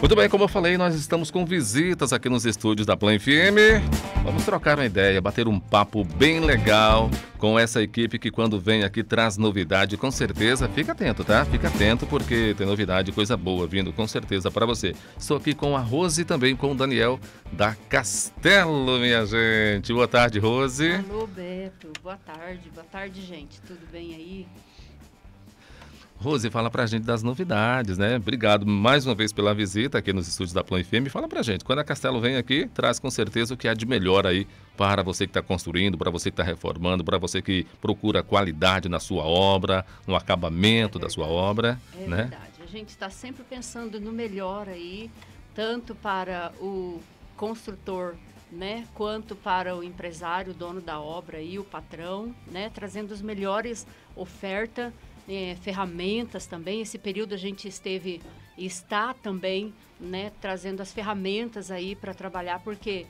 Muito bem, como eu falei, nós estamos com visitas aqui nos estúdios da Plan FM. Vamos trocar uma ideia, bater um papo bem legal com essa equipe que quando vem aqui traz novidade, com certeza. Fica atento, tá? Fica atento porque tem novidade, coisa boa vindo com certeza para você. Estou aqui com a Rose e também com o Daniel da Castelo, minha gente. Boa tarde, Rose. Alô, Beto. Boa tarde. Boa tarde, gente. Tudo bem aí? Rose, fala pra gente das novidades, né? Obrigado mais uma vez pela visita aqui nos estúdios da Plan FM. Fala pra gente, quando a Castelo vem aqui, traz com certeza o que há de melhor aí para você que está construindo, para você que está reformando, para você que procura qualidade na sua obra, no acabamento é da sua obra, é né? Verdade. A gente está sempre pensando no melhor aí, tanto para o construtor né, quanto para o empresário, dono da obra e o patrão, né, trazendo as melhores ofertas é, ferramentas também. Esse período a gente esteve está também né, trazendo as ferramentas aí para trabalhar, porque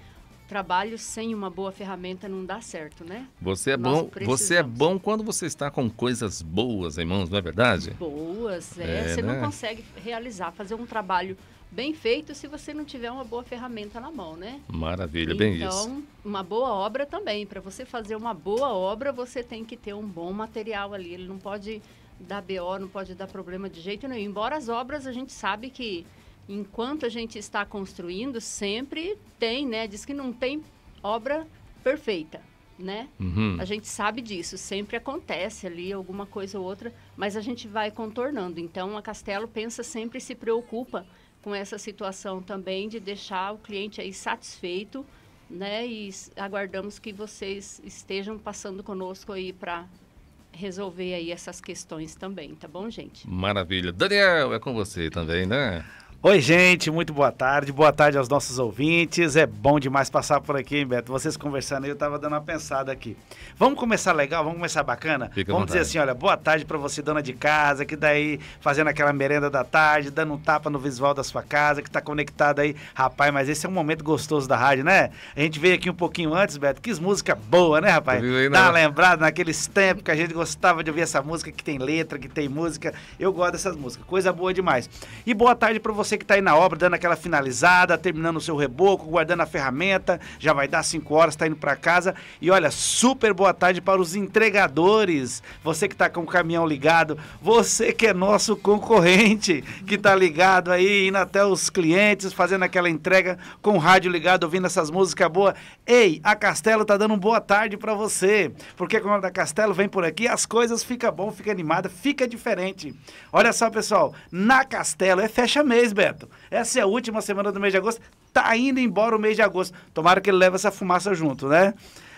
trabalho sem uma boa ferramenta não dá certo, né? Você é bom, você é bom quando você está com coisas boas em mãos, não é verdade? Boas, é, é você né? não consegue realizar, fazer um trabalho bem feito se você não tiver uma boa ferramenta na mão, né? Maravilha, então, bem isso. Então, uma boa obra também, para você fazer uma boa obra, você tem que ter um bom material ali, ele não pode dar BO, não pode dar problema de jeito nenhum. Embora as obras a gente sabe que enquanto a gente está construindo, sempre tem, né? Diz que não tem obra perfeita, né? Uhum. A gente sabe disso, sempre acontece ali alguma coisa ou outra, mas a gente vai contornando. Então a Castelo pensa sempre se preocupa com essa situação também de deixar o cliente aí satisfeito, né? E aguardamos que vocês estejam passando conosco aí para resolver aí essas questões também, tá bom, gente? Maravilha. Daniel, é com você também, né? Oi, gente, muito boa tarde. Boa tarde aos nossos ouvintes. É bom demais passar por aqui, hein, Beto? Vocês conversando aí, eu tava dando uma pensada aqui. Vamos começar legal, vamos começar bacana? Fica vamos dizer assim, olha, boa tarde para você, dona de casa, que daí tá fazendo aquela merenda da tarde, dando um tapa no visual da sua casa, que tá conectada aí. Rapaz, mas esse é um momento gostoso da rádio, né? A gente veio aqui um pouquinho antes, Beto. Que música boa, né, rapaz? tá lembrado naqueles tempos que a gente gostava de ouvir essa música, que tem letra, que tem música. Eu gosto dessas músicas. Coisa boa demais. E boa tarde para você você que está aí na obra, dando aquela finalizada, terminando o seu reboco, guardando a ferramenta, já vai dar 5 horas, está indo para casa. E olha, super boa tarde para os entregadores, você que está com o caminhão ligado, você que é nosso concorrente, que está ligado aí, indo até os clientes, fazendo aquela entrega com o rádio ligado, ouvindo essas músicas boas. Ei, a Castelo tá dando um boa tarde para você, porque quando a Castelo vem por aqui, as coisas ficam bom, fica animada, fica diferente. Olha só, pessoal, na Castelo é fecha mesmo. Beto. Essa é a última semana do mês de agosto. Tá indo embora o mês de agosto. Tomara que ele leve essa fumaça junto, né?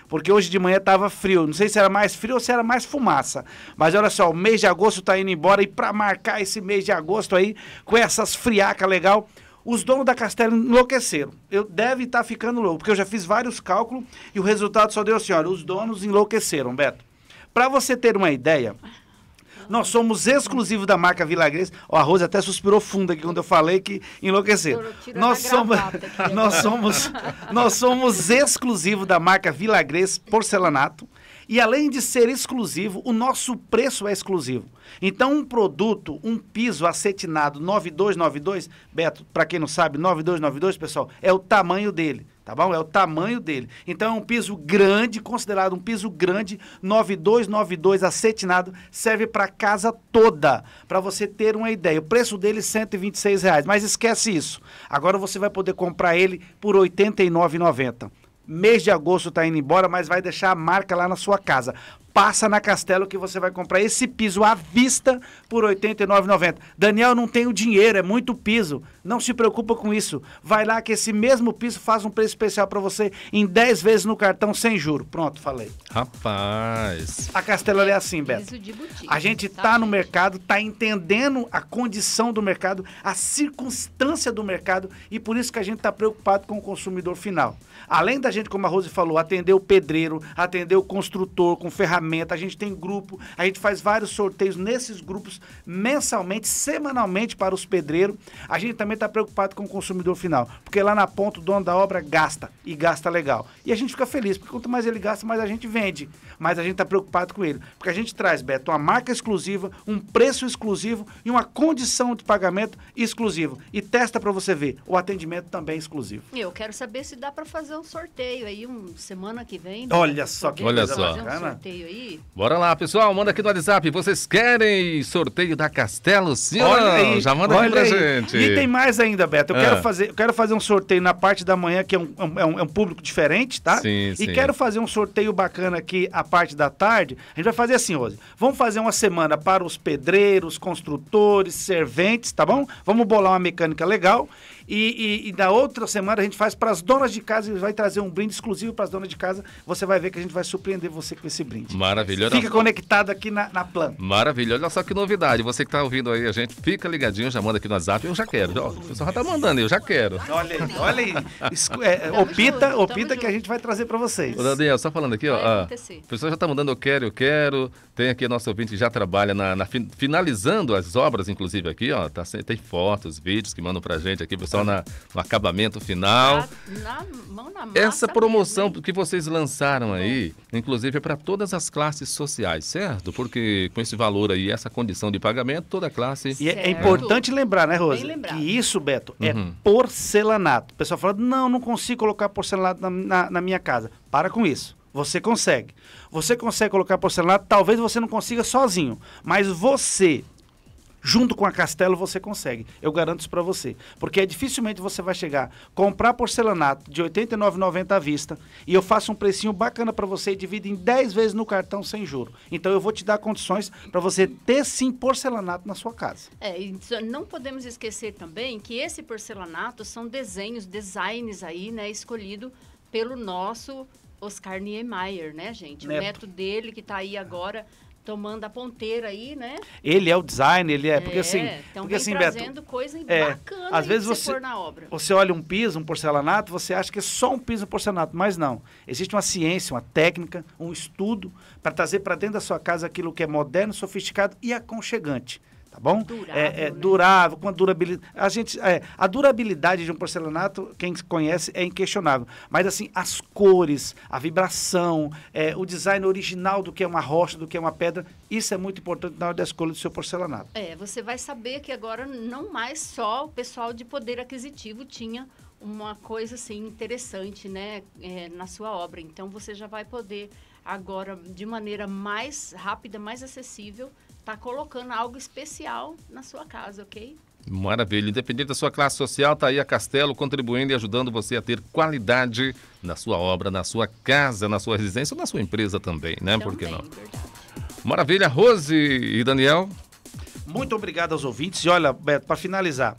Porque hoje de manhã estava frio. Não sei se era mais frio ou se era mais fumaça. Mas olha só, o mês de agosto tá indo embora. E para marcar esse mês de agosto aí, com essas friacas legal, os donos da Castelo enlouqueceram. Eu deve estar tá ficando louco, porque eu já fiz vários cálculos e o resultado só deu assim, olha, os donos enlouqueceram, Beto. Para você ter uma ideia, nós somos exclusivos da marca Vilagresa. O arroz até suspirou fundo aqui quando eu falei que enlouqueceu. Nós somos, nós somos, nós somos exclusivos da marca Vilagresa Porcelanato. E além de ser exclusivo, o nosso preço é exclusivo. Então, um produto, um piso acetinado 9292, Beto, para quem não sabe, 9292, pessoal, é o tamanho dele tá bom? É o tamanho dele. Então é um piso grande, considerado um piso grande, 9292 acetinado, serve para casa toda, para você ter uma ideia. O preço dele é 126 reais, mas esquece isso. Agora você vai poder comprar ele por 89,90. Mês de agosto está indo embora, mas vai deixar a marca lá na sua casa passa na Castelo que você vai comprar esse piso à vista por R$ 89,90. Daniel, não tenho dinheiro, é muito piso. Não se preocupa com isso. Vai lá que esse mesmo piso faz um preço especial para você em 10 vezes no cartão sem juro. Pronto, falei. Rapaz. A Castelo é assim, Beto. A gente tá, tá no mercado, tá entendendo a condição do mercado, a circunstância do mercado e por isso que a gente tá preocupado com o consumidor final. Além da gente, como a Rose falou, atender o pedreiro, atender o construtor com ferramentas ferramenta, a gente tem grupo, a gente faz vários sorteios nesses grupos mensalmente, semanalmente para os pedreiros. A gente também está preocupado com o consumidor final, porque lá na ponta o dono da obra gasta e gasta legal. E a gente fica feliz, porque quanto mais ele gasta, mais a gente vende. Mas a gente está preocupado com ele, porque a gente traz, Beto, uma marca exclusiva, um preço exclusivo e uma condição de pagamento exclusivo. E testa para você ver, o atendimento também é exclusivo. Eu quero saber se dá para fazer um sorteio aí, um semana que vem. Né? Olha só que Olha coisa só. Um sorteio aí? Bora lá, pessoal, manda aqui no WhatsApp. Vocês querem sorteio da Castelo Sim, Olha aí, já manda olha aqui pra aí. gente. E tem mais ainda, Beto. Eu, ah. quero fazer, eu quero fazer um sorteio na parte da manhã, que é um, é um, é um é público diferente, tá? Sim, e sim. quero fazer um sorteio bacana aqui, a parte da tarde. A gente vai fazer assim, hoje. Vamos fazer uma semana para os pedreiros, construtores, serventes, tá bom? Vamos bolar uma mecânica legal. E, e, e da outra semana a gente faz para as donas de casa e vai trazer um brinde exclusivo para as donas de casa. Você vai ver que a gente vai surpreender você com esse brinde. Maravilhoso. Fica conectado aqui na, na Plan. Maravilhoso. Olha só que novidade. Você que está ouvindo aí a gente, fica ligadinho, já manda aqui no WhatsApp. Eu já quero. o pessoal já tá mandando, eu já quero. Olha aí, olha aí. É, opita, opita que a gente vai trazer para vocês. Ô, Daniel, só falando aqui, ó. o pessoal já tá mandando eu quero, eu quero. Tem aqui nosso ouvinte que já trabalha na, na finalizando as obras, inclusive aqui, ó. Tá, tem fotos, vídeos que mandam a gente aqui, pessoal só na, no acabamento final. Ah, na, na, na Essa promoção mesmo. que vocês lançaram aí, hum. inclusive é para todas as classes sociais, certo? Porque com esse valor aí, essa condição de pagamento, toda classe. E é, é importante lembrar, né, Rosa? Que isso, Beto, é uhum. porcelanato. O pessoal fala, não, não consigo colocar porcelanato na, na minha casa. Para com isso. Você consegue. Você consegue colocar porcelanato, talvez você não consiga sozinho, mas você junto com a Castelo você consegue. Eu garanto isso para você. Porque é dificilmente você vai chegar, comprar porcelanato de R$ 89,90 à vista e eu faço um precinho bacana para você e divido em 10 vezes no cartão sem juro. Então eu vou te dar condições para você ter sim porcelanato na sua casa. É, não podemos esquecer também que esse porcelanato são desenhos, designs aí, né, escolhido pelo nosso Oscar Niemeyer, né, gente? Neto. O neto dele que está aí agora tomando a ponteira aí, né? Ele é o design, ele é, é assim, então porque assim, porque assim, Beto, coisa é, bacana às vezes você, na obra. Você olha um piso, um porcelanato, você acha que é só um piso, um porcelanato, mas não. Existe uma ciência, uma técnica, um estudo para trazer para dentro da sua casa aquilo que é moderno, sofisticado e aconchegante tá bom? Durável, é, é né? durável, com a durabilidade. A gente, é, a durabilidade de um porcelanato, quem conhece, é inquestionável. Mas assim, as cores, a vibração, é, o design original do que é uma rocha, do que é uma pedra, isso é muito importante na hora da escolha do seu porcelanato. É, você vai saber que agora não mais só o pessoal de poder aquisitivo tinha uma coisa assim interessante, né, é, na sua obra. Então você já vai poder agora de maneira mais rápida, mais acessível está colocando algo especial na sua casa, ok? Maravilha. Independente da sua classe social, está aí a Castelo contribuindo e ajudando você a ter qualidade na sua obra, na sua casa, na sua residência ou na sua empresa também, né? Também, Por que não? Verdade. Maravilha, Rose e Daniel. Muito obrigado aos ouvintes. E olha, Beto, para finalizar,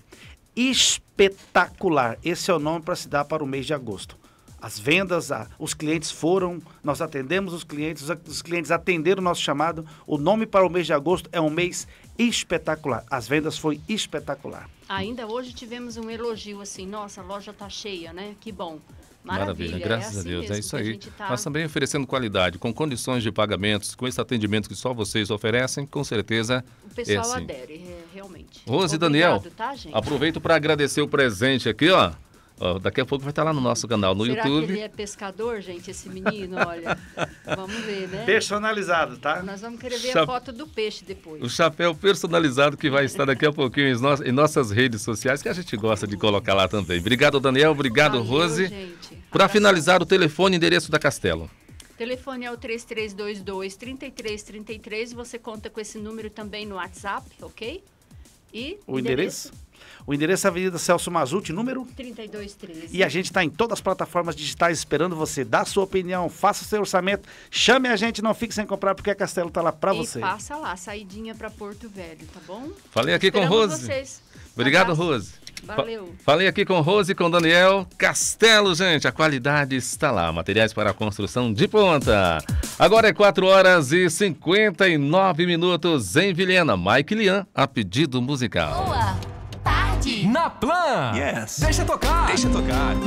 espetacular. Esse é o nome para se dar para o mês de agosto as vendas, a, os clientes foram, nós atendemos os clientes, os, os clientes atenderam o nosso chamado. O nome para o mês de agosto é um mês espetacular. As vendas foi espetacular. Ainda hoje tivemos um elogio assim, nossa, a loja está cheia, né? Que bom. Maravilha, Maravilha. É graças é assim a Deus, é isso aí. Tá... Mas também oferecendo qualidade, com condições de pagamentos, com esse atendimento que só vocês oferecem, com certeza. O é pessoal é assim. adere, é, realmente. Rose e Daniel, tá, aproveito para agradecer o presente aqui, ó. Ó, daqui a pouco vai estar lá no nosso canal no Será YouTube. Será que ele é pescador, gente, esse menino? Olha, vamos ver, né? Personalizado, tá? Nós vamos querer ver Cha... a foto do peixe depois. O chapéu personalizado que vai estar daqui a pouquinho em, no... em nossas redes sociais, que a gente gosta de colocar lá também. Obrigado, Daniel. Obrigado, Valeu, Rose. Para finalizar, o telefone e endereço da Castelo. Telefone é o 3322 3333. Você conta com esse número também no WhatsApp, ok? E o endereço? endereço? O endereço é Avenida Celso Mazuti, número 3213. E a gente está em todas as plataformas digitais esperando você. dar sua opinião, faça o seu orçamento, chame a gente, não fique sem comprar, porque a Castelo está lá para você. Passa lá, saidinha para Porto Velho, tá bom? Falei aqui Esperamos com Rose. Vocês. Obrigado, Rose. Valeu. Falei aqui com Rose e com Daniel Castelo, gente. A qualidade está lá. Materiais para construção de ponta. Agora é 4 horas e 59 minutos em Vilhena. Mike Lian, a pedido musical. Boa tarde. Na Plan. Yes. Deixa tocar. Deixa tocar.